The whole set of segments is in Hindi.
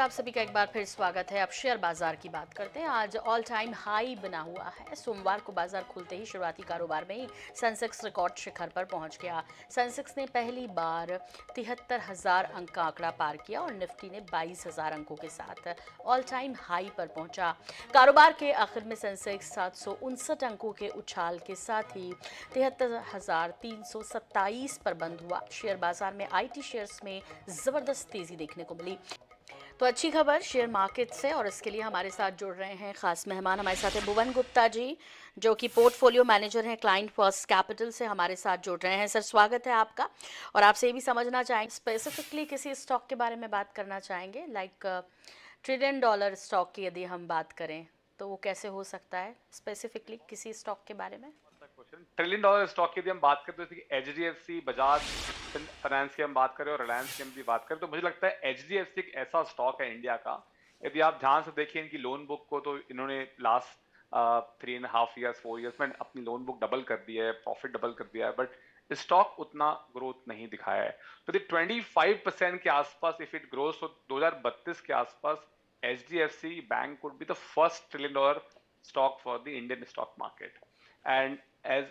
आप सभी का एक बार फिर स्वागत है अब शेयर बाजार की बात करते हैं आज ऑल टाइम हाई बना हुआ है सोमवार को बाजार खुलते ही शुरुआती कारोबार में ही सेंसेक्स रिकॉर्ड शिखर पर पहुंच गया सेंसेक्स ने पहली बार तिहत्तर हजार अंक का आंकड़ा पार किया और निफ्टी ने बाईस हजार अंकों के साथ ऑल टाइम हाई पर पहुंचा कारोबार के आखिर में सेंसेक्स सात अंकों के उछाल के साथ ही तिहत्तर पर बंद हुआ शेयर बाजार में आई शेयर्स में जबरदस्त तेजी देखने को मिली तो अच्छी खबर शेयर मार्केट से और इसके लिए हमारे साथ जुड़ रहे हैं खास मेहमान हमारे साथ हैं भुवन गुप्ता जी जो कि पोर्टफोलियो मैनेजर हैं क्लाइंट फर्स्ट कैपिटल से हमारे साथ जुड़ रहे हैं सर स्वागत है आपका और आपसे ये भी समझना चाहेंगे स्पेसिफिकली किसी स्टॉक के बारे में बात करना चाहेंगे लाइक ट्रिलियन डॉलर स्टॉक की यदि हम बात करें तो वो कैसे हो सकता है स्पेसिफिकली किसी स्टॉक के बारे में क्वेश्चन ट्रिलियन डॉलर स्टॉक की हम बात करते तो H D F C Bajaj finance की हम बात करें और रिलायंस की हम भी बात करें तो मुझे लगता है एच डी एफ सी एक ऐसा स्टॉक है इंडिया का यदि आप ध्यान से देखिए इनकी लोन बुक को तो इन्होंने last three and half years four years में अपनी लोन बुक डबल कर दी है प्रॉफिट डबल कर दिया है बट स्टॉक उतना ग्रोथ नहीं दिखाया है तो यदि ट्वेंटी फाइव परसेंट के आसपास इफ इट ग्रोस तो दो हजार बत्तीस के आसपास H D F C bank would be the first trillion dollar stock for the Indian stock market and as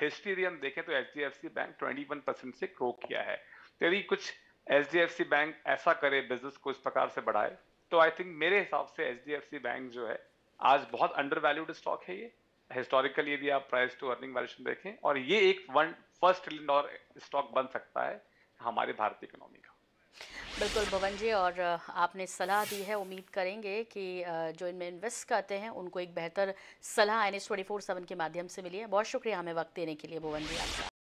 history हम देखें तो एच बैंक 21 परसेंट से ग्रो किया है तो यदि कुछ एच बैंक ऐसा करे बिजनेस को इस प्रकार से बढ़ाए तो आई थिंक मेरे हिसाब से एच बैंक जो है आज बहुत अंडर वैल्यूड स्टॉक है ये हिस्टोरिकली यदि आप प्राइस टू अर्निंग वैल्यूशन देखें और ये एक one first trillion dollar stock बन सकता है हमारे भारतीय इकोनॉमी का बिल्कुल भवन जी और आपने सलाह दी है उम्मीद करेंगे कि जो इनमें इन्वेस्ट करते हैं उनको एक बेहतर सलाह N S twenty four seven के माध्यम से मिली है बहुत शुक्रिया हमें वक्त देने के लिए भुवन जी आपका